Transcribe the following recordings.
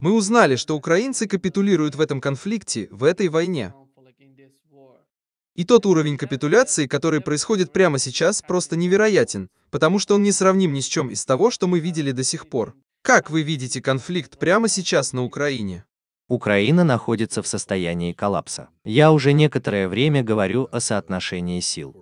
Мы узнали, что украинцы капитулируют в этом конфликте, в этой войне. И тот уровень капитуляции, который происходит прямо сейчас, просто невероятен, потому что он не сравним ни с чем из того, что мы видели до сих пор. Как вы видите конфликт прямо сейчас на Украине? Украина находится в состоянии коллапса. Я уже некоторое время говорю о соотношении сил.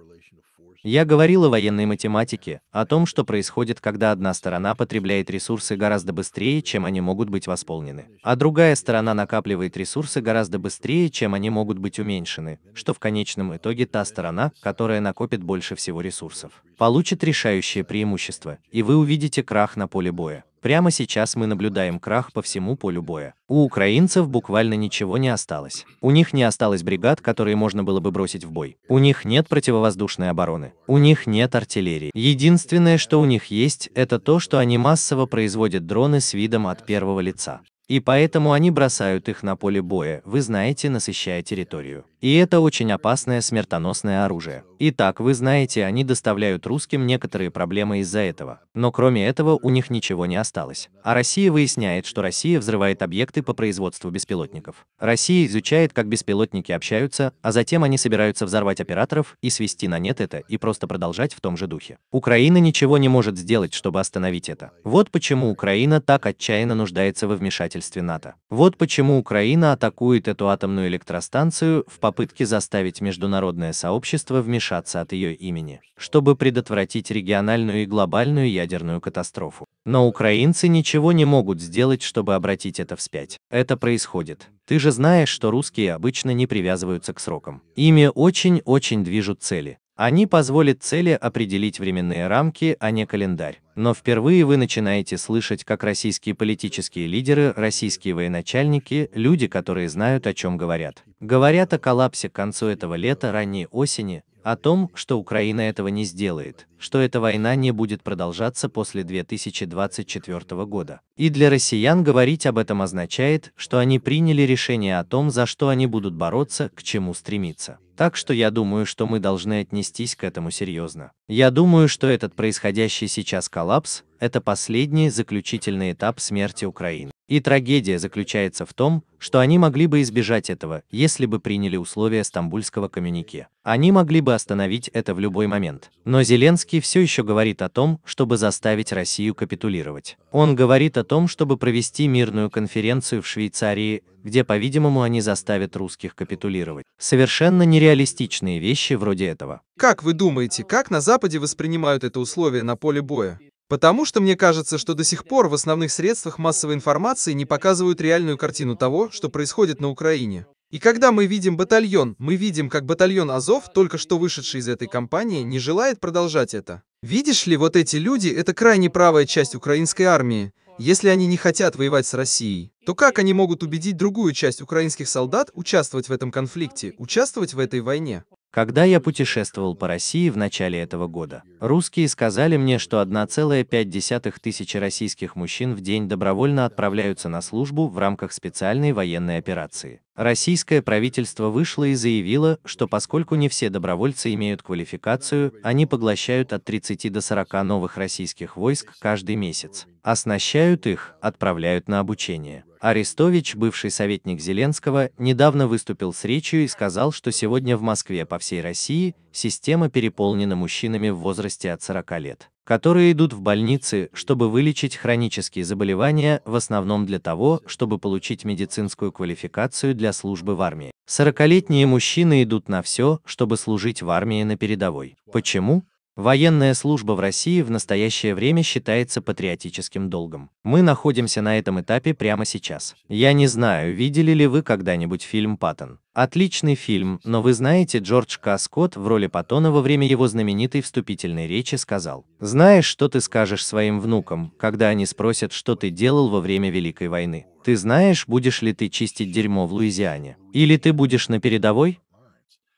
Я говорил о военной математике, о том, что происходит, когда одна сторона потребляет ресурсы гораздо быстрее, чем они могут быть восполнены, а другая сторона накапливает ресурсы гораздо быстрее, чем они могут быть уменьшены, что в конечном итоге та сторона, которая накопит больше всего ресурсов, получит решающее преимущество, и вы увидите крах на поле боя. Прямо сейчас мы наблюдаем крах по всему полю боя. У украинцев буквально ничего не осталось. У них не осталось бригад, которые можно было бы бросить в бой. У них нет противовоздушной обороны. У них нет артиллерии. Единственное, что у них есть, это то, что они массово производят дроны с видом от первого лица. И поэтому они бросают их на поле боя, вы знаете, насыщая территорию. И это очень опасное смертоносное оружие. Итак, вы знаете, они доставляют русским некоторые проблемы из-за этого. Но кроме этого у них ничего не осталось. А Россия выясняет, что Россия взрывает объекты по производству беспилотников. Россия изучает, как беспилотники общаются, а затем они собираются взорвать операторов и свести на нет это и просто продолжать в том же духе. Украина ничего не может сделать, чтобы остановить это. Вот почему Украина так отчаянно нуждается во вмешательстве НАТО. Вот почему Украина атакует эту атомную электростанцию в попытке заставить международное сообщество вмешаться отрешаться от ее имени, чтобы предотвратить региональную и глобальную ядерную катастрофу. Но украинцы ничего не могут сделать, чтобы обратить это вспять. Это происходит. Ты же знаешь, что русские обычно не привязываются к срокам. Ими очень-очень движут цели. Они позволят цели определить временные рамки, а не календарь. Но впервые вы начинаете слышать, как российские политические лидеры, российские военачальники, люди, которые знают, о чем говорят. Говорят о коллапсе к концу этого лета, ранней осени, о том, что Украина этого не сделает, что эта война не будет продолжаться после 2024 года. И для россиян говорить об этом означает, что они приняли решение о том, за что они будут бороться, к чему стремиться. Так что я думаю, что мы должны отнестись к этому серьезно. Я думаю, что этот происходящий сейчас коллапс – это последний заключительный этап смерти Украины. И трагедия заключается в том, что они могли бы избежать этого, если бы приняли условия Стамбульского коммюнике. Они могли бы остановить это в любой момент. Но Зеленский все еще говорит о том, чтобы заставить Россию капитулировать. Он говорит о том, чтобы провести мирную конференцию в Швейцарии, где, по-видимому, они заставят русских капитулировать. Совершенно нереалистичные вещи вроде этого. Как вы думаете, как на Западе воспринимают это условие на поле боя? Потому что мне кажется, что до сих пор в основных средствах массовой информации не показывают реальную картину того, что происходит на Украине. И когда мы видим батальон, мы видим, как батальон Азов, только что вышедший из этой кампании, не желает продолжать это. Видишь ли, вот эти люди – это крайне правая часть украинской армии. Если они не хотят воевать с Россией, то как они могут убедить другую часть украинских солдат участвовать в этом конфликте, участвовать в этой войне? Когда я путешествовал по России в начале этого года, русские сказали мне, что 1,5 тысячи российских мужчин в день добровольно отправляются на службу в рамках специальной военной операции. Российское правительство вышло и заявило, что поскольку не все добровольцы имеют квалификацию, они поглощают от 30 до 40 новых российских войск каждый месяц, оснащают их, отправляют на обучение. Арестович, бывший советник Зеленского, недавно выступил с речью и сказал, что сегодня в Москве по всей России система переполнена мужчинами в возрасте от 40 лет которые идут в больницы, чтобы вылечить хронические заболевания, в основном для того, чтобы получить медицинскую квалификацию для службы в армии. Сорокалетние мужчины идут на все, чтобы служить в армии на передовой. Почему? Военная служба в России в настоящее время считается патриотическим долгом. Мы находимся на этом этапе прямо сейчас. Я не знаю, видели ли вы когда-нибудь фильм «Паттон». Отличный фильм, но вы знаете, Джордж К. Скотт в роли Паттона во время его знаменитой вступительной речи сказал, «Знаешь, что ты скажешь своим внукам, когда они спросят, что ты делал во время Великой войны? Ты знаешь, будешь ли ты чистить дерьмо в Луизиане? Или ты будешь на передовой?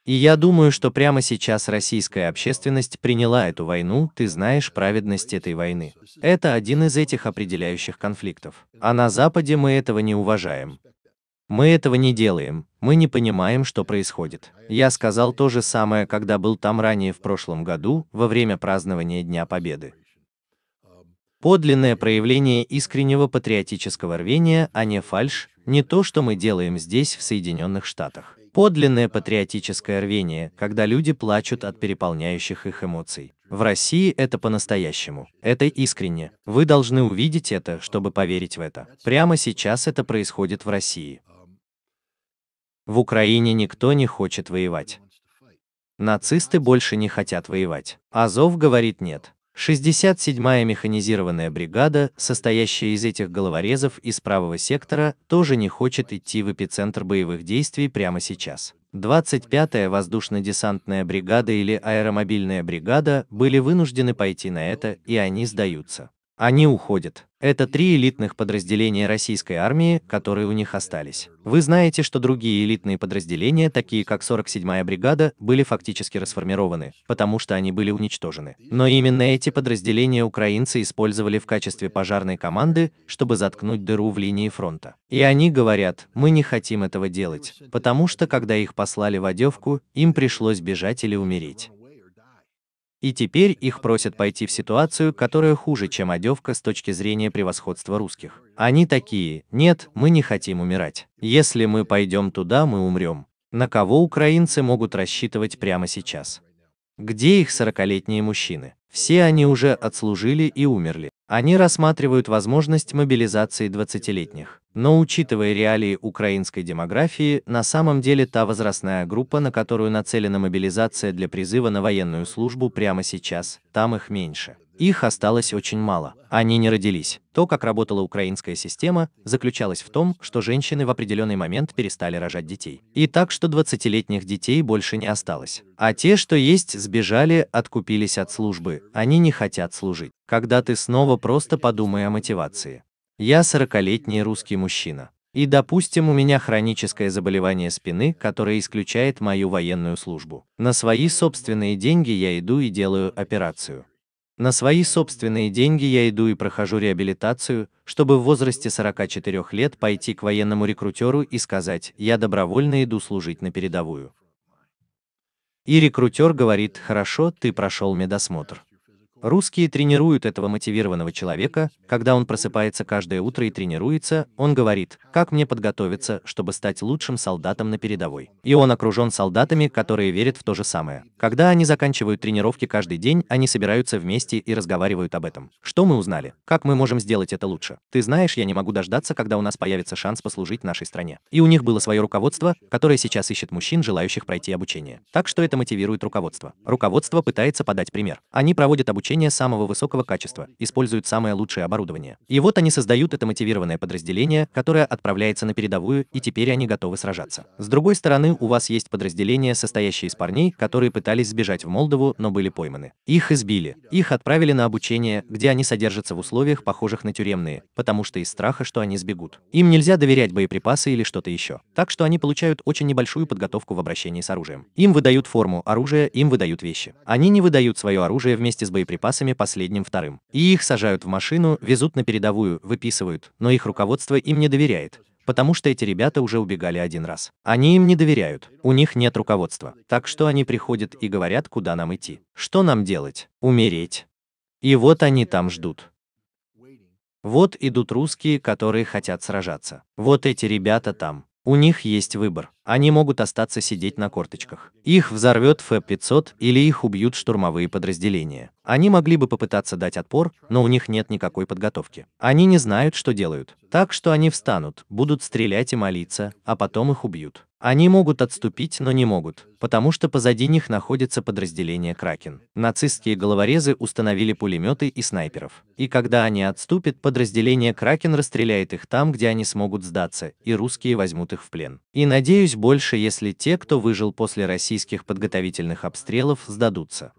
И я думаю, что прямо сейчас российская общественность приняла эту войну, ты знаешь праведность этой войны. Это один из этих определяющих конфликтов. А на Западе мы этого не уважаем. Мы этого не делаем, мы не понимаем, что происходит. Я сказал то же самое, когда был там ранее в прошлом году, во время празднования Дня Победы. Подлинное проявление искреннего патриотического рвения, а не фальш, не то, что мы делаем здесь, в Соединенных Штатах. Подлинное патриотическое рвение, когда люди плачут от переполняющих их эмоций. В России это по-настоящему. Это искренне. Вы должны увидеть это, чтобы поверить в это. Прямо сейчас это происходит в России. В Украине никто не хочет воевать. Нацисты больше не хотят воевать. Азов говорит нет. 67-я механизированная бригада, состоящая из этих головорезов из правого сектора, тоже не хочет идти в эпицентр боевых действий прямо сейчас. 25-я воздушно-десантная бригада или аэромобильная бригада были вынуждены пойти на это, и они сдаются. Они уходят. Это три элитных подразделения российской армии, которые у них остались. Вы знаете, что другие элитные подразделения, такие как 47-я бригада, были фактически расформированы, потому что они были уничтожены. Но именно эти подразделения украинцы использовали в качестве пожарной команды, чтобы заткнуть дыру в линии фронта. И они говорят, мы не хотим этого делать, потому что когда их послали в Одевку, им пришлось бежать или умереть. И теперь их просят пойти в ситуацию, которая хуже, чем одевка с точки зрения превосходства русских. Они такие, нет, мы не хотим умирать. Если мы пойдем туда, мы умрем. На кого украинцы могут рассчитывать прямо сейчас? Где их сорокалетние мужчины? Все они уже отслужили и умерли. Они рассматривают возможность мобилизации 20-летних. Но учитывая реалии украинской демографии, на самом деле та возрастная группа, на которую нацелена мобилизация для призыва на военную службу прямо сейчас, там их меньше. Их осталось очень мало. Они не родились. То, как работала украинская система, заключалось в том, что женщины в определенный момент перестали рожать детей. И так, что 20-летних детей больше не осталось. А те, что есть, сбежали, откупились от службы. Они не хотят служить. Когда ты снова просто подумай о мотивации. Я 40-летний русский мужчина. И, допустим, у меня хроническое заболевание спины, которое исключает мою военную службу. На свои собственные деньги я иду и делаю операцию. На свои собственные деньги я иду и прохожу реабилитацию, чтобы в возрасте 44 лет пойти к военному рекрутеру и сказать «я добровольно иду служить на передовую». И рекрутер говорит «хорошо, ты прошел медосмотр». Русские тренируют этого мотивированного человека, когда он просыпается каждое утро и тренируется, он говорит, как мне подготовиться, чтобы стать лучшим солдатом на передовой. И он окружен солдатами, которые верят в то же самое. Когда они заканчивают тренировки каждый день, они собираются вместе и разговаривают об этом. Что мы узнали? Как мы можем сделать это лучше? Ты знаешь, я не могу дождаться, когда у нас появится шанс послужить нашей стране. И у них было свое руководство, которое сейчас ищет мужчин, желающих пройти обучение. Так что это мотивирует руководство. Руководство пытается подать пример. Они проводят обучение обучения самого высокого качества, используют самое лучшее оборудование. И вот они создают это мотивированное подразделение, которое отправляется на передовую, и теперь они готовы сражаться. С другой стороны, у вас есть подразделение, состоящее из парней, которые пытались сбежать в Молдову, но были пойманы. Их избили. Их отправили на обучение, где они содержатся в условиях, похожих на тюремные, потому что из страха, что они сбегут. Им нельзя доверять боеприпасы или что-то еще. Так что они получают очень небольшую подготовку в обращении с оружием. Им выдают форму оружия, им выдают вещи. Они не выдают свое оружие вместе с боеприпасами боеприпасами последним вторым. И их сажают в машину, везут на передовую, выписывают, но их руководство им не доверяет, потому что эти ребята уже убегали один раз. Они им не доверяют, у них нет руководства. Так что они приходят и говорят, куда нам идти. Что нам делать? Умереть. И вот они там ждут. Вот идут русские, которые хотят сражаться. Вот эти ребята там. У них есть выбор они могут остаться сидеть на корточках. Их взорвет Ф-500 или их убьют штурмовые подразделения. Они могли бы попытаться дать отпор, но у них нет никакой подготовки. Они не знают, что делают. Так что они встанут, будут стрелять и молиться, а потом их убьют. Они могут отступить, но не могут, потому что позади них находится подразделение Кракен. Нацистские головорезы установили пулеметы и снайперов. И когда они отступят, подразделение Кракен расстреляет их там, где они смогут сдаться, и русские возьмут их в плен. И надеюсь, больше, если те, кто выжил после российских подготовительных обстрелов, сдадутся.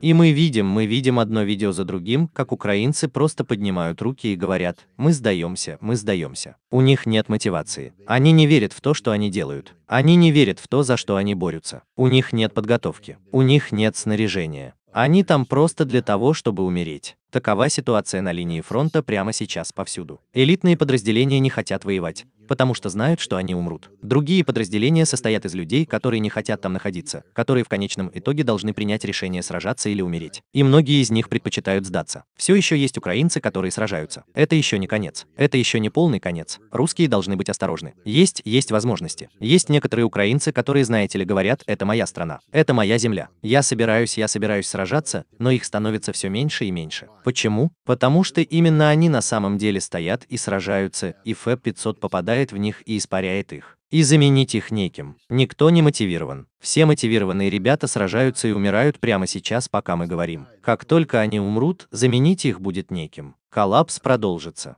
И мы видим, мы видим одно видео за другим, как украинцы просто поднимают руки и говорят, мы сдаемся, мы сдаемся. У них нет мотивации. Они не верят в то, что они делают. Они не верят в то, за что они борются. У них нет подготовки. У них нет снаряжения. Они там просто для того, чтобы умереть. Такова ситуация на линии фронта прямо сейчас повсюду. Элитные подразделения не хотят воевать потому что знают, что они умрут. Другие подразделения состоят из людей, которые не хотят там находиться, которые в конечном итоге должны принять решение сражаться или умереть. И многие из них предпочитают сдаться. Все еще есть украинцы, которые сражаются. Это еще не конец. Это еще не полный конец. Русские должны быть осторожны. Есть, есть возможности. Есть некоторые украинцы, которые, знаете ли, говорят, это моя страна, это моя земля. Я собираюсь, я собираюсь сражаться, но их становится все меньше и меньше. Почему? Потому что именно они на самом деле стоят и сражаются, и ФЭП-500 попадает попадает в них и испаряет их. И заменить их неким. Никто не мотивирован. Все мотивированные ребята сражаются и умирают прямо сейчас, пока мы говорим. Как только они умрут, заменить их будет неким. Коллапс продолжится.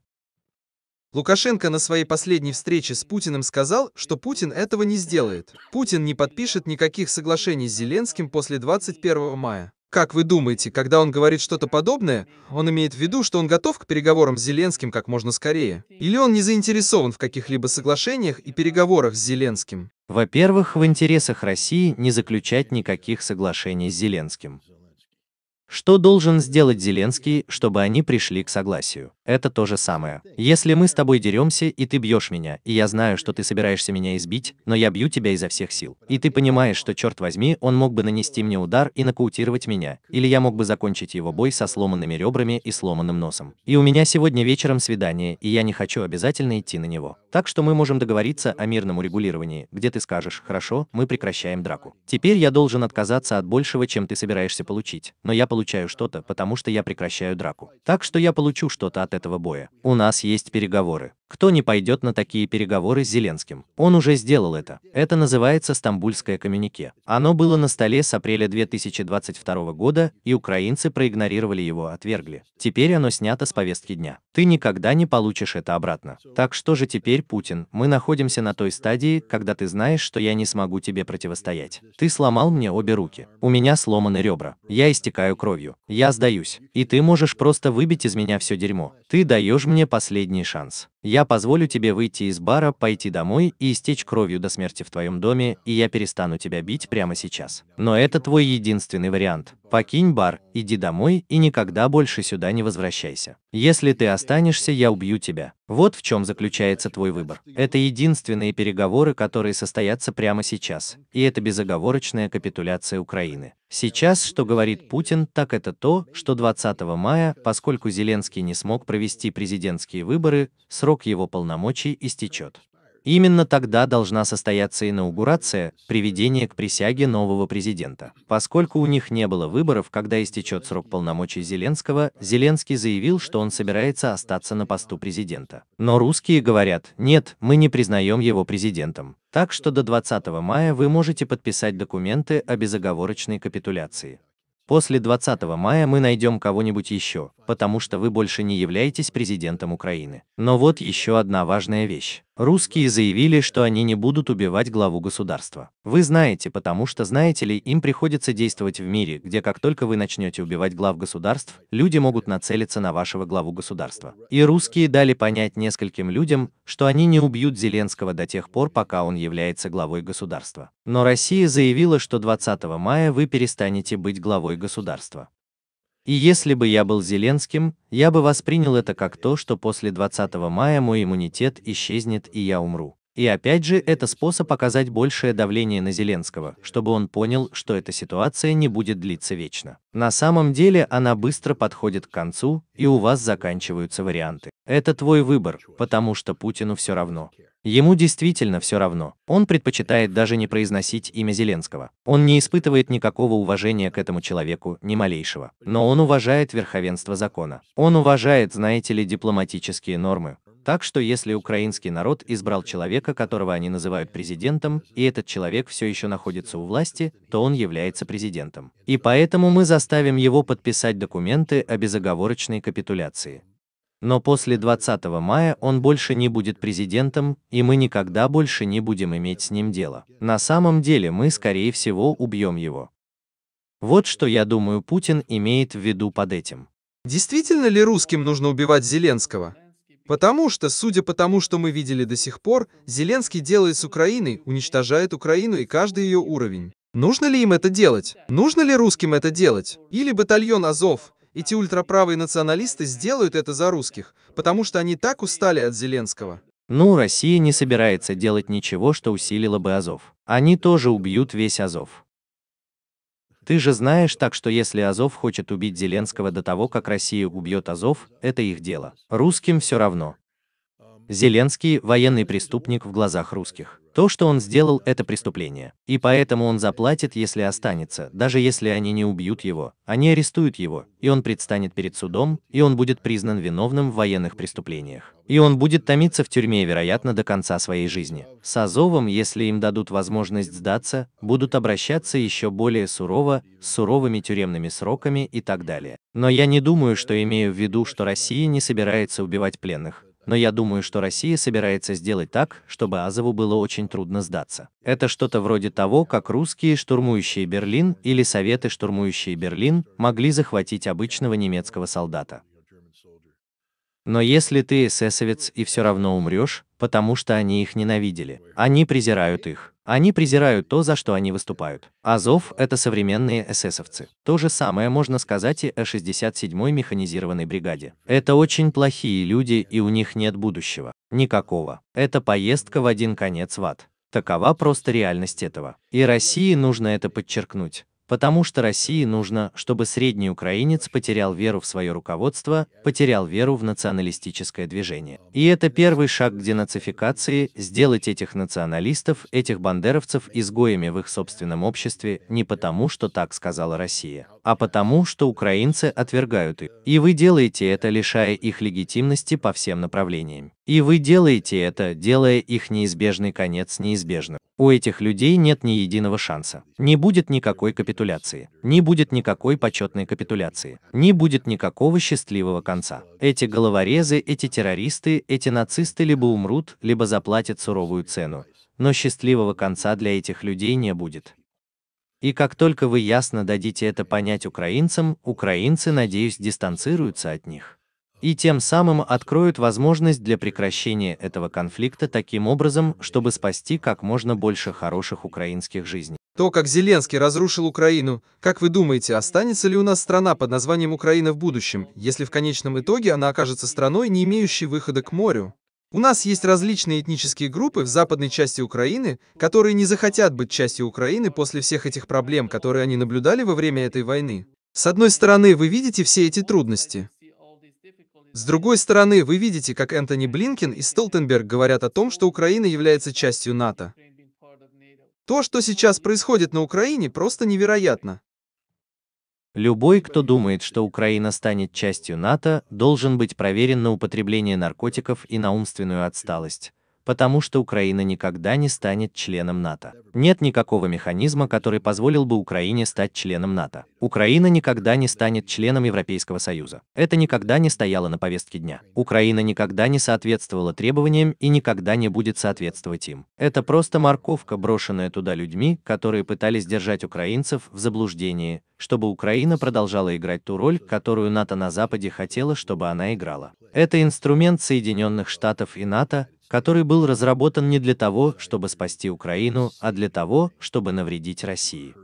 Лукашенко на своей последней встрече с Путиным сказал, что Путин этого не сделает. Путин не подпишет никаких соглашений с Зеленским после 21 мая. Как вы думаете, когда он говорит что-то подобное, он имеет в виду, что он готов к переговорам с Зеленским как можно скорее? Или он не заинтересован в каких-либо соглашениях и переговорах с Зеленским? Во-первых, в интересах России не заключать никаких соглашений с Зеленским. Что должен сделать Зеленский, чтобы они пришли к согласию? Это то же самое. Если мы с тобой деремся, и ты бьешь меня, и я знаю, что ты собираешься меня избить, но я бью тебя изо всех сил. И ты понимаешь, что, черт возьми, он мог бы нанести мне удар и нокаутировать меня, или я мог бы закончить его бой со сломанными ребрами и сломанным носом. И у меня сегодня вечером свидание, и я не хочу обязательно идти на него. Так что мы можем договориться о мирном урегулировании, где ты скажешь, хорошо, мы прекращаем драку. Теперь я должен отказаться от большего, чем ты собираешься получить, но я получу получаю что-то, потому что я прекращаю драку. Так что я получу что-то от этого боя. У нас есть переговоры. Кто не пойдет на такие переговоры с Зеленским? Он уже сделал это. Это называется «Стамбульское коммюнике». Оно было на столе с апреля 2022 года, и украинцы проигнорировали его, отвергли. Теперь оно снято с повестки дня. Ты никогда не получишь это обратно. Так что же теперь, Путин, мы находимся на той стадии, когда ты знаешь, что я не смогу тебе противостоять. Ты сломал мне обе руки. У меня сломаны ребра. Я истекаю кровью. Я сдаюсь. И ты можешь просто выбить из меня все дерьмо. Ты даешь мне последний шанс. Я позволю тебе выйти из бара, пойти домой и истечь кровью до смерти в твоем доме, и я перестану тебя бить прямо сейчас. Но это твой единственный вариант. Покинь бар, иди домой и никогда больше сюда не возвращайся. Если ты останешься, я убью тебя. Вот в чем заключается твой выбор. Это единственные переговоры, которые состоятся прямо сейчас. И это безоговорочная капитуляция Украины. Сейчас, что говорит Путин, так это то, что 20 мая, поскольку Зеленский не смог провести президентские выборы, срок его полномочий истечет. Именно тогда должна состояться инаугурация, приведение к присяге нового президента. Поскольку у них не было выборов, когда истечет срок полномочий Зеленского, Зеленский заявил, что он собирается остаться на посту президента. Но русские говорят, нет, мы не признаем его президентом. Так что до 20 мая вы можете подписать документы о безоговорочной капитуляции. После 20 мая мы найдем кого-нибудь еще, потому что вы больше не являетесь президентом Украины. Но вот еще одна важная вещь. Русские заявили, что они не будут убивать главу государства. Вы знаете, потому что, знаете ли, им приходится действовать в мире, где как только вы начнете убивать глав государств, люди могут нацелиться на вашего главу государства. И русские дали понять нескольким людям, что они не убьют Зеленского до тех пор, пока он является главой государства. Но Россия заявила, что 20 мая вы перестанете быть главой государства. И если бы я был Зеленским, я бы воспринял это как то, что после 20 мая мой иммунитет исчезнет и я умру. И опять же, это способ оказать большее давление на Зеленского, чтобы он понял, что эта ситуация не будет длиться вечно. На самом деле она быстро подходит к концу, и у вас заканчиваются варианты. Это твой выбор, потому что Путину все равно. Ему действительно все равно. Он предпочитает даже не произносить имя Зеленского. Он не испытывает никакого уважения к этому человеку, ни малейшего. Но он уважает верховенство закона. Он уважает, знаете ли, дипломатические нормы. Так что если украинский народ избрал человека, которого они называют президентом, и этот человек все еще находится у власти, то он является президентом. И поэтому мы заставим его подписать документы о безоговорочной капитуляции. Но после 20 мая он больше не будет президентом, и мы никогда больше не будем иметь с ним дело. На самом деле мы, скорее всего, убьем его. Вот что, я думаю, Путин имеет в виду под этим. Действительно ли русским нужно убивать Зеленского? Потому что, судя по тому, что мы видели до сих пор, Зеленский делает с Украиной, уничтожает Украину и каждый ее уровень. Нужно ли им это делать? Нужно ли русским это делать? Или батальон Азов, эти ультраправые националисты сделают это за русских, потому что они так устали от Зеленского. Ну, Россия не собирается делать ничего, что усилило бы Азов. Они тоже убьют весь Азов. Ты же знаешь так, что если Азов хочет убить Зеленского до того, как Россия убьет Азов, это их дело. Русским все равно. Зеленский – военный преступник в глазах русских. То, что он сделал, это преступление. И поэтому он заплатит, если останется, даже если они не убьют его, они арестуют его, и он предстанет перед судом, и он будет признан виновным в военных преступлениях. И он будет томиться в тюрьме, вероятно, до конца своей жизни. С Азовом, если им дадут возможность сдаться, будут обращаться еще более сурово, с суровыми тюремными сроками и так далее. Но я не думаю, что имею в виду, что Россия не собирается убивать пленных. Но я думаю, что Россия собирается сделать так, чтобы Азову было очень трудно сдаться. Это что-то вроде того, как русские, штурмующие Берлин, или советы, штурмующие Берлин, могли захватить обычного немецкого солдата. Но если ты эсэсовец и все равно умрешь, потому что они их ненавидели, они презирают их. Они презирают то, за что они выступают. Азов – это современные эсэсовцы. То же самое можно сказать и о 67-й механизированной бригаде. Это очень плохие люди и у них нет будущего. Никакого. Это поездка в один конец в ад. Такова просто реальность этого. И России нужно это подчеркнуть. Потому что России нужно, чтобы средний украинец потерял веру в свое руководство, потерял веру в националистическое движение. И это первый шаг к денацификации, сделать этих националистов, этих бандеровцев изгоями в их собственном обществе не потому, что так сказала Россия, а потому, что украинцы отвергают их. И вы делаете это, лишая их легитимности по всем направлениям. И вы делаете это, делая их неизбежный конец неизбежным. У этих людей нет ни единого шанса. Не будет никакой капитуляции. Не будет никакой почетной капитуляции. Не будет никакого счастливого конца. Эти головорезы, эти террористы, эти нацисты либо умрут, либо заплатят суровую цену. Но счастливого конца для этих людей не будет. И как только вы ясно дадите это понять украинцам, украинцы, надеюсь, дистанцируются от них и тем самым откроют возможность для прекращения этого конфликта таким образом, чтобы спасти как можно больше хороших украинских жизней. То, как Зеленский разрушил Украину, как вы думаете, останется ли у нас страна под названием Украина в будущем, если в конечном итоге она окажется страной, не имеющей выхода к морю? У нас есть различные этнические группы в западной части Украины, которые не захотят быть частью Украины после всех этих проблем, которые они наблюдали во время этой войны. С одной стороны, вы видите все эти трудности. С другой стороны, вы видите, как Энтони Блинкин и Столтенберг говорят о том, что Украина является частью НАТО. То, что сейчас происходит на Украине, просто невероятно. Любой, кто думает, что Украина станет частью НАТО, должен быть проверен на употребление наркотиков и на умственную отсталость потому что Украина никогда не станет членом НАТО. Нет никакого механизма, который позволил бы Украине стать членом НАТО. Украина никогда не станет членом Европейского Союза. Это никогда не стояло на повестке дня. Украина никогда не соответствовала требованиям и никогда не будет соответствовать им. Это просто морковка, брошенная туда людьми, которые пытались держать украинцев в заблуждении, чтобы Украина продолжала играть ту роль, которую НАТО на Западе хотела, чтобы она играла. Это инструмент Соединенных Штатов и НАТО, который был разработан не для того, чтобы спасти Украину, а для того, чтобы навредить России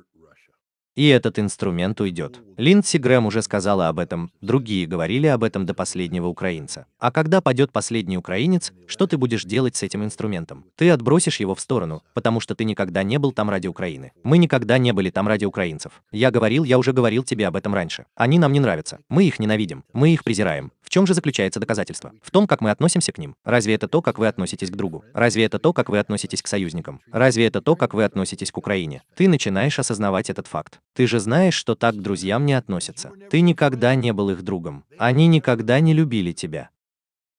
и этот инструмент уйдет. Линдси Грэм уже сказала об этом, другие говорили об этом до последнего украинца. А когда падет последний украинец, что ты будешь делать с этим инструментом? Ты отбросишь его в сторону, потому что ты никогда не был там ради Украины. Мы никогда не были там ради украинцев. Я говорил, я уже говорил тебе об этом раньше. Они нам не нравятся. Мы их ненавидим. Мы их презираем. В чем же заключается доказательство? В том, как мы относимся к ним. Разве это то, как вы относитесь к другу? Разве это то, как вы относитесь к союзникам? Разве это то, как вы относитесь к Украине? Ты начинаешь осознавать этот факт. Ты же знаешь, что так к друзьям не относятся. Ты никогда не был их другом. Они никогда не любили тебя.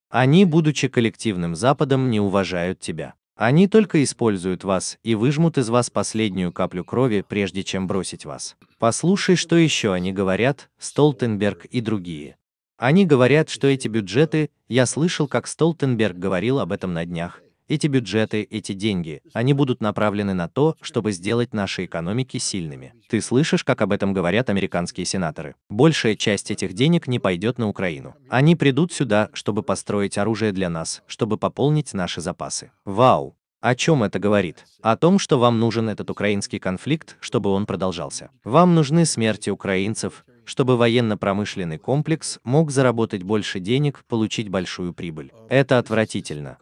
Они, будучи коллективным Западом, не уважают тебя. Они только используют вас и выжмут из вас последнюю каплю крови, прежде чем бросить вас. Послушай, что еще они говорят, Столтенберг и другие. Они говорят, что эти бюджеты, я слышал, как Столтенберг говорил об этом на днях, эти бюджеты, эти деньги, они будут направлены на то, чтобы сделать наши экономики сильными. Ты слышишь, как об этом говорят американские сенаторы? Большая часть этих денег не пойдет на Украину. Они придут сюда, чтобы построить оружие для нас, чтобы пополнить наши запасы. Вау! О чем это говорит? О том, что вам нужен этот украинский конфликт, чтобы он продолжался. Вам нужны смерти украинцев, чтобы военно-промышленный комплекс мог заработать больше денег, получить большую прибыль. Это отвратительно.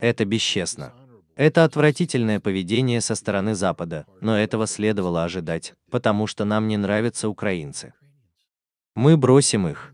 Это бесчестно. Это отвратительное поведение со стороны Запада, но этого следовало ожидать, потому что нам не нравятся украинцы. Мы бросим их.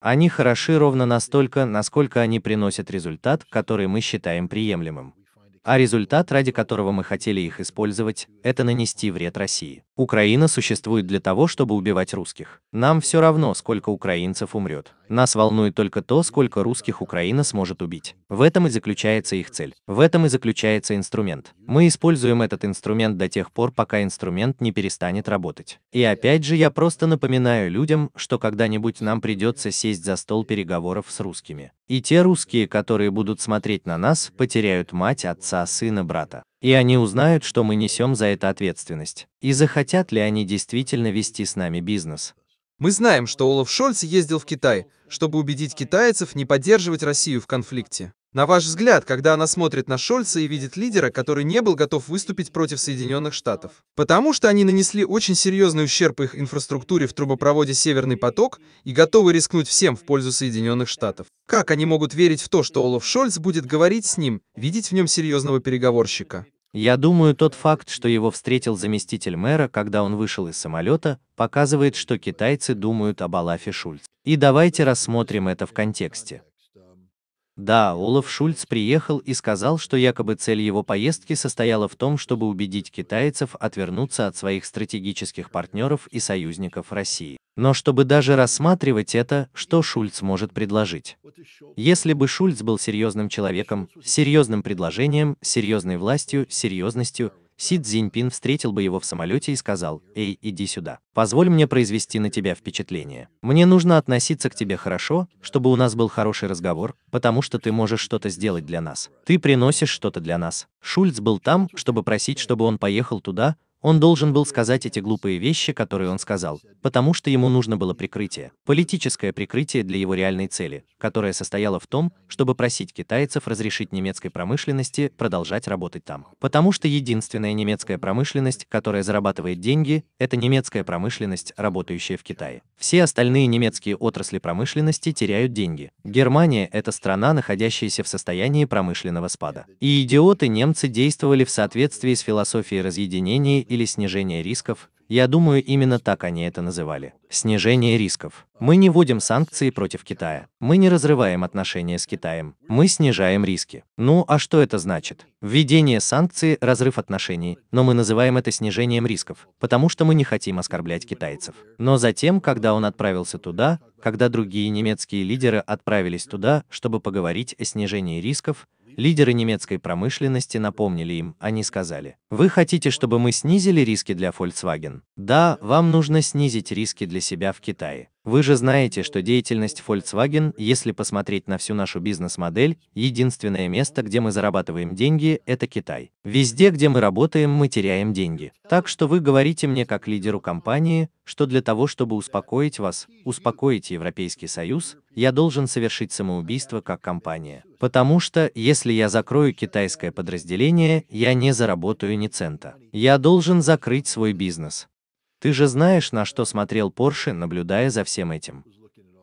Они хороши ровно настолько, насколько они приносят результат, который мы считаем приемлемым. А результат, ради которого мы хотели их использовать, это нанести вред России. Украина существует для того, чтобы убивать русских. Нам все равно, сколько украинцев умрет. Нас волнует только то, сколько русских Украина сможет убить. В этом и заключается их цель. В этом и заключается инструмент. Мы используем этот инструмент до тех пор, пока инструмент не перестанет работать. И опять же, я просто напоминаю людям, что когда-нибудь нам придется сесть за стол переговоров с русскими. И те русские, которые будут смотреть на нас, потеряют мать, отца, сына, брата. И они узнают, что мы несем за это ответственность. И захотят ли они действительно вести с нами бизнес? Мы знаем, что Олаф Шольц ездил в Китай, чтобы убедить китайцев не поддерживать Россию в конфликте. На ваш взгляд, когда она смотрит на Шольца и видит лидера, который не был готов выступить против Соединенных Штатов? Потому что они нанесли очень серьезный ущерб их инфраструктуре в трубопроводе «Северный поток» и готовы рискнуть всем в пользу Соединенных Штатов. Как они могут верить в то, что Олаф Шольц будет говорить с ним, видеть в нем серьезного переговорщика? Я думаю, тот факт, что его встретил заместитель мэра, когда он вышел из самолета, показывает, что китайцы думают об Алафе Шульц. И давайте рассмотрим это в контексте. Да, Олаф Шульц приехал и сказал, что якобы цель его поездки состояла в том, чтобы убедить китайцев отвернуться от своих стратегических партнеров и союзников России но чтобы даже рассматривать это, что Шульц может предложить. Если бы Шульц был серьезным человеком, серьезным предложением, серьезной властью, серьезностью, Си Цзиньпин встретил бы его в самолете и сказал, «Эй, иди сюда. Позволь мне произвести на тебя впечатление. Мне нужно относиться к тебе хорошо, чтобы у нас был хороший разговор, потому что ты можешь что-то сделать для нас. Ты приносишь что-то для нас». Шульц был там, чтобы просить, чтобы он поехал туда, он должен был сказать эти глупые вещи, которые он сказал, потому что ему нужно было прикрытие, политическое прикрытие для его реальной цели, которая состояла в том, чтобы просить китайцев разрешить немецкой промышленности продолжать работать там. Потому что единственная немецкая промышленность, которая зарабатывает деньги, это немецкая промышленность, работающая в Китае. Все остальные немецкие отрасли промышленности теряют деньги. Германия – это страна, находящаяся в состоянии промышленного спада. И идиоты немцы действовали в соответствии с философией разъединения или снижение рисков, я думаю, именно так они это называли. Снижение рисков. Мы не вводим санкции против Китая. Мы не разрываем отношения с Китаем. Мы снижаем риски. Ну а что это значит? Введение санкций – разрыв отношений, но мы называем это снижением рисков, потому что мы не хотим оскорблять китайцев. Но затем, когда он отправился туда, когда другие немецкие лидеры отправились туда, чтобы поговорить о снижении рисков, Лидеры немецкой промышленности напомнили им, они сказали, «Вы хотите, чтобы мы снизили риски для Volkswagen? Да, вам нужно снизить риски для себя в Китае. Вы же знаете, что деятельность Volkswagen, если посмотреть на всю нашу бизнес-модель, единственное место, где мы зарабатываем деньги, это Китай. Везде, где мы работаем, мы теряем деньги. Так что вы говорите мне как лидеру компании, что для того, чтобы успокоить вас, успокоить Европейский Союз, я должен совершить самоубийство как компания. Потому что, если я закрою китайское подразделение, я не заработаю ни цента. Я должен закрыть свой бизнес. Ты же знаешь, на что смотрел Порше, наблюдая за всем этим.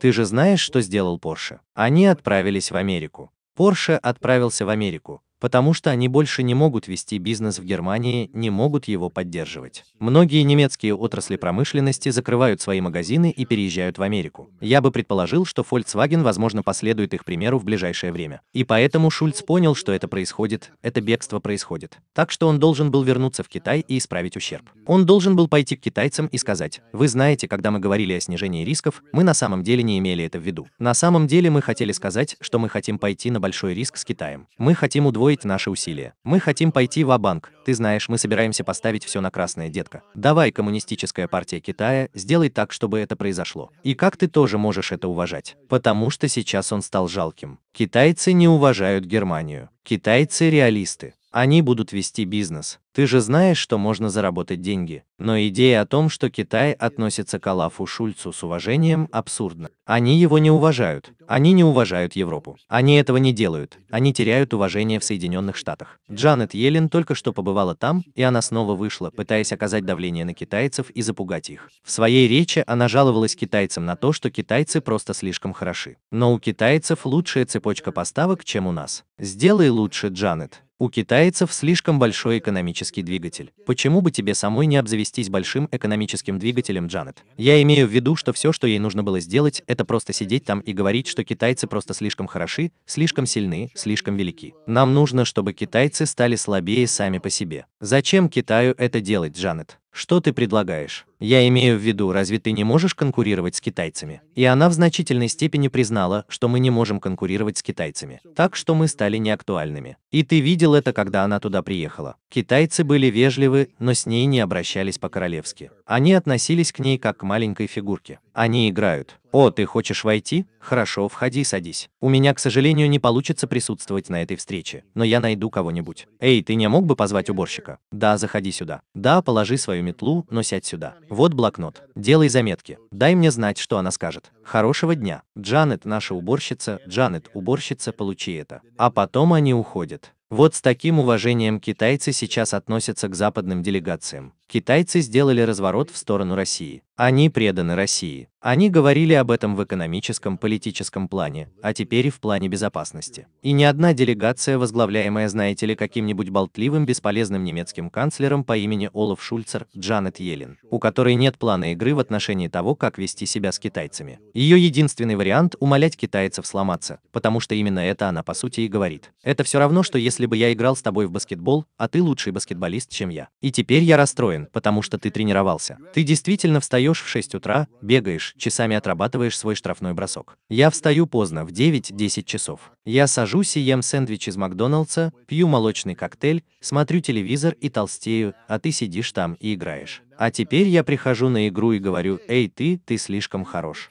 Ты же знаешь, что сделал Порше. Они отправились в Америку. Порше отправился в Америку, потому что они больше не могут вести бизнес в Германии, не могут его поддерживать. Многие немецкие отрасли промышленности закрывают свои магазины и переезжают в Америку. Я бы предположил, что Volkswagen, возможно, последует их примеру в ближайшее время. И поэтому Шульц понял, что это происходит, это бегство происходит. Так что он должен был вернуться в Китай и исправить ущерб. Он должен был пойти к китайцам и сказать, вы знаете, когда мы говорили о снижении рисков, мы на самом деле не имели это в виду. На самом деле мы хотели сказать, что мы хотим пойти на большой риск с Китаем. Мы хотим удвоить удвоить наши усилия. Мы хотим пойти в банк Ты знаешь, мы собираемся поставить все на красное, детка. Давай, коммунистическая партия Китая, сделай так, чтобы это произошло. И как ты тоже можешь это уважать? Потому что сейчас он стал жалким. Китайцы не уважают Германию. Китайцы реалисты. Они будут вести бизнес, ты же знаешь, что можно заработать деньги. Но идея о том, что Китай относится к Алафу Шульцу с уважением, абсурдна. Они его не уважают. Они не уважают Европу. Они этого не делают. Они теряют уважение в Соединенных Штатах. Джанет Йеллен только что побывала там, и она снова вышла, пытаясь оказать давление на китайцев и запугать их. В своей речи она жаловалась китайцам на то, что китайцы просто слишком хороши. Но у китайцев лучшая цепочка поставок, чем у нас. Сделай лучше, Джанет. У китайцев слишком большой экономический экономический двигатель. Почему бы тебе самой не обзавестись большим экономическим двигателем, Джанет? Я имею в виду, что все, что ей нужно было сделать, это просто сидеть там и говорить, что китайцы просто слишком хороши, слишком сильны, слишком велики. Нам нужно, чтобы китайцы стали слабее сами по себе. Зачем Китаю это делать, Джанет? Что ты предлагаешь? Я имею в виду, разве ты не можешь конкурировать с китайцами? И она в значительной степени признала, что мы не можем конкурировать с китайцами. Так что мы стали неактуальными. И ты видел это, когда она туда приехала. Китайцы были вежливы, но с ней не обращались по-королевски. Они относились к ней как к маленькой фигурке. Они играют. «О, ты хочешь войти? Хорошо, входи, садись. У меня, к сожалению, не получится присутствовать на этой встрече, но я найду кого-нибудь. Эй, ты не мог бы позвать уборщика? Да, заходи сюда. Да, положи свою метлу, но сядь сюда. Вот блокнот. Делай заметки. Дай мне знать, что она скажет. Хорошего дня. Джанет, наша уборщица, Джанет, уборщица, получи это. А потом они уходят. Вот с таким уважением китайцы сейчас относятся к западным делегациям. Китайцы сделали разворот в сторону России. Они преданы России. Они говорили об этом в экономическом, политическом плане, а теперь и в плане безопасности. И ни одна делегация, возглавляемая, знаете ли, каким-нибудь болтливым, бесполезным немецким канцлером по имени Олаф Шульцер, Джанет Йеллен, у которой нет плана игры в отношении того, как вести себя с китайцами. Ее единственный вариант – умолять китайцев сломаться, потому что именно это она по сути и говорит. Это все равно, что если бы я играл с тобой в баскетбол, а ты лучший баскетболист, чем я. И теперь я расстроен настроен, потому что ты тренировался. Ты действительно встаешь в 6 утра, бегаешь, часами отрабатываешь свой штрафной бросок. Я встаю поздно, в 9-10 часов. Я сажусь и ем сэндвич из Макдоналдса, пью молочный коктейль, смотрю телевизор и толстею, а ты сидишь там и играешь. А теперь я прихожу на игру и говорю, эй ты, ты слишком хорош.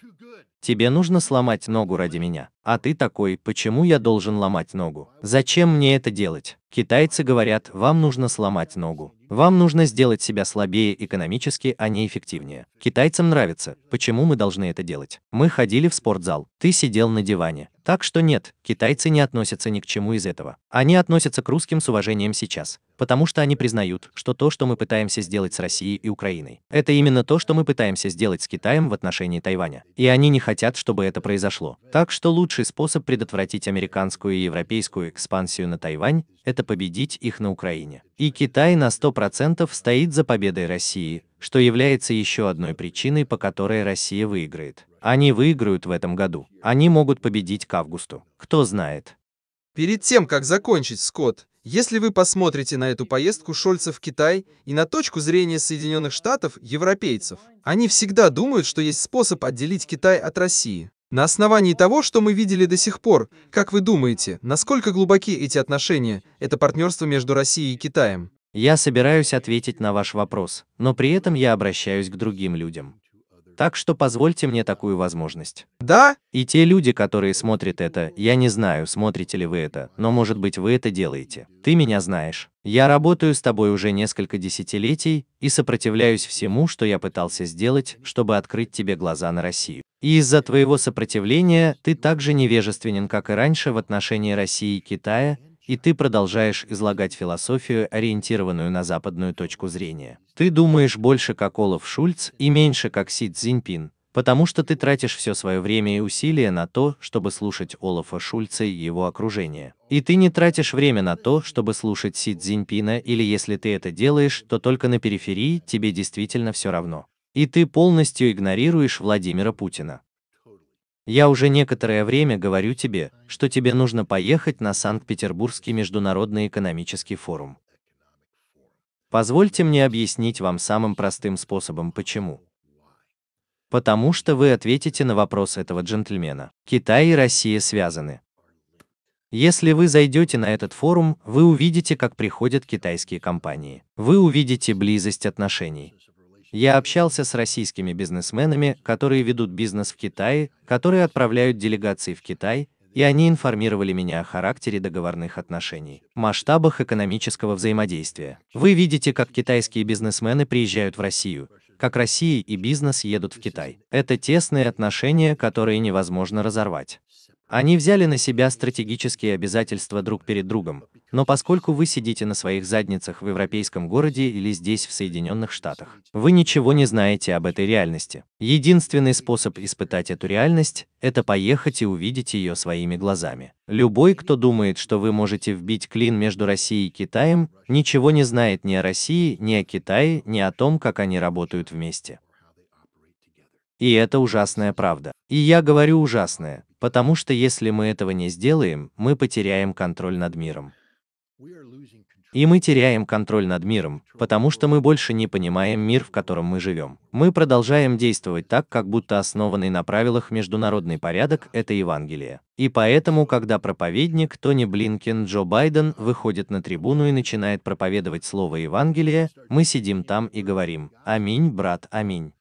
Тебе нужно сломать ногу ради меня а ты такой, почему я должен ломать ногу? Зачем мне это делать? Китайцы говорят, вам нужно сломать ногу. Вам нужно сделать себя слабее экономически, а не эффективнее. Китайцам нравится. Почему мы должны это делать? Мы ходили в спортзал, ты сидел на диване. Так что нет, китайцы не относятся ни к чему из этого. Они относятся к русским с уважением сейчас, потому что они признают, что то, что мы пытаемся сделать с Россией и Украиной, это именно то, что мы пытаемся сделать с Китаем в отношении Тайваня. И они не хотят, чтобы это произошло. Так что лучше лучший способ предотвратить американскую и европейскую экспансию на Тайвань – это победить их на Украине. И Китай на 100% стоит за победой России, что является еще одной причиной, по которой Россия выиграет. Они выиграют в этом году. Они могут победить к августу. Кто знает. Перед тем, как закончить, Скотт, если вы посмотрите на эту поездку Шольца в Китай и на точку зрения Соединенных Штатов, европейцев, они всегда думают, что есть способ отделить Китай от России. На основании того, что мы видели до сих пор, как вы думаете, насколько глубоки эти отношения, это партнерство между Россией и Китаем? Я собираюсь ответить на ваш вопрос, но при этом я обращаюсь к другим людям. Так что позвольте мне такую возможность. Да? И те люди, которые смотрят это, я не знаю, смотрите ли вы это, но может быть вы это делаете. Ты меня знаешь. Я работаю с тобой уже несколько десятилетий и сопротивляюсь всему, что я пытался сделать, чтобы открыть тебе глаза на Россию. И из-за твоего сопротивления ты также невежественен, как и раньше в отношении России и Китая, и ты продолжаешь излагать философию, ориентированную на западную точку зрения. Ты думаешь больше как Олаф Шульц и меньше как Си Цзиньпин, потому что ты тратишь все свое время и усилия на то, чтобы слушать Олафа Шульца и его окружение. И ты не тратишь время на то, чтобы слушать Си Цзиньпина или если ты это делаешь, то только на периферии тебе действительно все равно. И ты полностью игнорируешь Владимира Путина. Я уже некоторое время говорю тебе, что тебе нужно поехать на Санкт-Петербургский международный экономический форум. Позвольте мне объяснить вам самым простым способом почему. Потому что вы ответите на вопрос этого джентльмена. Китай и Россия связаны. Если вы зайдете на этот форум, вы увидите, как приходят китайские компании. Вы увидите близость отношений. Я общался с российскими бизнесменами, которые ведут бизнес в Китае, которые отправляют делегации в Китай, и они информировали меня о характере договорных отношений, масштабах экономического взаимодействия. Вы видите, как китайские бизнесмены приезжают в Россию, как Россия и бизнес едут в Китай. Это тесные отношения, которые невозможно разорвать. Они взяли на себя стратегические обязательства друг перед другом, но поскольку вы сидите на своих задницах в европейском городе или здесь в Соединенных Штатах, вы ничего не знаете об этой реальности. Единственный способ испытать эту реальность – это поехать и увидеть ее своими глазами. Любой, кто думает, что вы можете вбить клин между Россией и Китаем, ничего не знает ни о России, ни о Китае, ни о том, как они работают вместе. И это ужасная правда. И я говорю ужасная, потому что если мы этого не сделаем, мы потеряем контроль над миром. И мы теряем контроль над миром, потому что мы больше не понимаем мир, в котором мы живем. Мы продолжаем действовать так, как будто основанный на правилах международный порядок – это Евангелие. И поэтому, когда проповедник Тони Блинкин, Джо Байден выходит на трибуну и начинает проповедовать слово Евангелие, мы сидим там и говорим «Аминь, брат, аминь».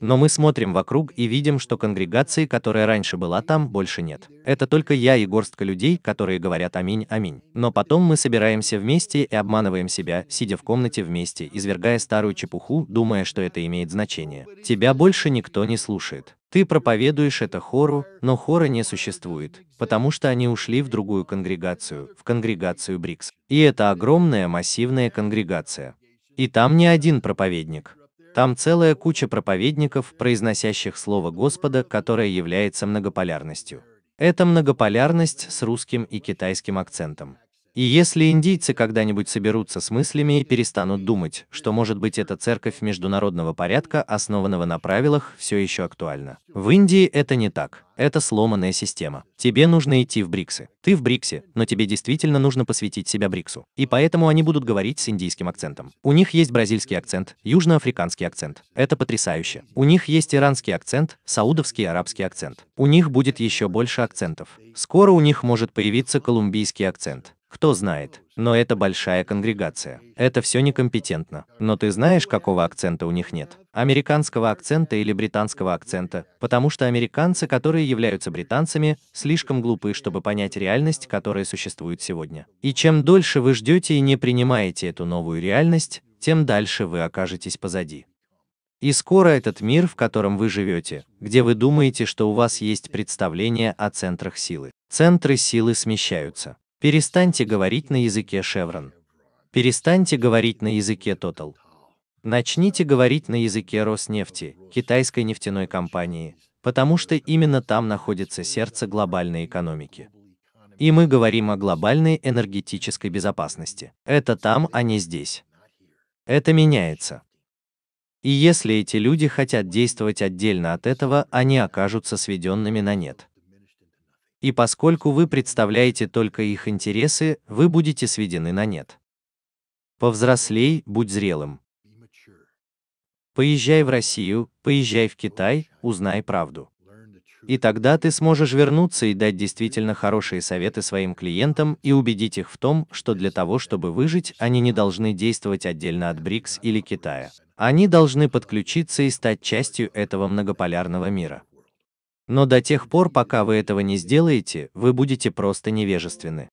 Но мы смотрим вокруг и видим, что конгрегации, которая раньше была там, больше нет. Это только я и горстка людей, которые говорят «Аминь, аминь». Но потом мы собираемся вместе и обманываем себя, сидя в комнате вместе, извергая старую чепуху, думая, что это имеет значение. Тебя больше никто не слушает. Ты проповедуешь это хору, но хора не существует, потому что они ушли в другую конгрегацию, в конгрегацию БРИКС. И это огромная массивная конгрегация. И там не один проповедник. Там целая куча проповедников, произносящих Слово Господа, которое является многополярностью. Это многополярность с русским и китайским акцентом. И если индийцы когда-нибудь соберутся с мыслями и перестанут думать, что может быть эта церковь международного порядка, основанного на правилах, все еще актуальна. В Индии это не так. Это сломанная система. Тебе нужно идти в БРИКСы. Ты в БРИКСе, но тебе действительно нужно посвятить себя БРИКСу. И поэтому они будут говорить с индийским акцентом. У них есть бразильский акцент, южноафриканский акцент. Это потрясающе. У них есть иранский акцент, саудовский арабский акцент. У них будет еще больше акцентов. Скоро у них может появиться колумбийский акцент кто знает, но это большая конгрегация. Это все некомпетентно. Но ты знаешь, какого акцента у них нет? Американского акцента или британского акцента, потому что американцы, которые являются британцами, слишком глупы, чтобы понять реальность, которая существует сегодня. И чем дольше вы ждете и не принимаете эту новую реальность, тем дальше вы окажетесь позади. И скоро этот мир, в котором вы живете, где вы думаете, что у вас есть представление о центрах силы. Центры силы смещаются. Перестаньте говорить на языке Chevron. Перестаньте говорить на языке Total. Начните говорить на языке Роснефти, китайской нефтяной компании, потому что именно там находится сердце глобальной экономики. И мы говорим о глобальной энергетической безопасности. Это там, а не здесь. Это меняется. И если эти люди хотят действовать отдельно от этого, они окажутся сведенными на нет и поскольку вы представляете только их интересы, вы будете сведены на нет. Повзрослей, будь зрелым. Поезжай в Россию, поезжай в Китай, узнай правду. И тогда ты сможешь вернуться и дать действительно хорошие советы своим клиентам и убедить их в том, что для того, чтобы выжить, они не должны действовать отдельно от БРИКС или Китая. Они должны подключиться и стать частью этого многополярного мира. Но до тех пор, пока вы этого не сделаете, вы будете просто невежественны.